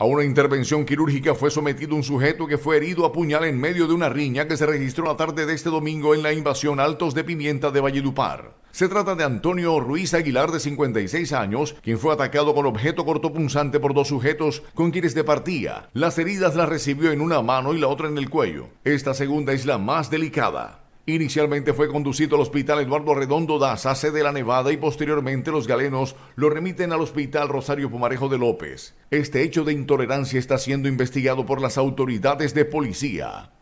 A una intervención quirúrgica fue sometido un sujeto que fue herido a puñal en medio de una riña que se registró la tarde de este domingo en la invasión Altos de Pimienta de Valledupar. Se trata de Antonio Ruiz Aguilar, de 56 años, quien fue atacado con objeto cortopunzante por dos sujetos con quienes departía. Las heridas las recibió en una mano y la otra en el cuello. Esta segunda es la más delicada. Inicialmente fue conducido al hospital Eduardo Redondo Daza, sede de la Nevada, y posteriormente los galenos lo remiten al hospital Rosario Pumarejo de López. Este hecho de intolerancia está siendo investigado por las autoridades de policía.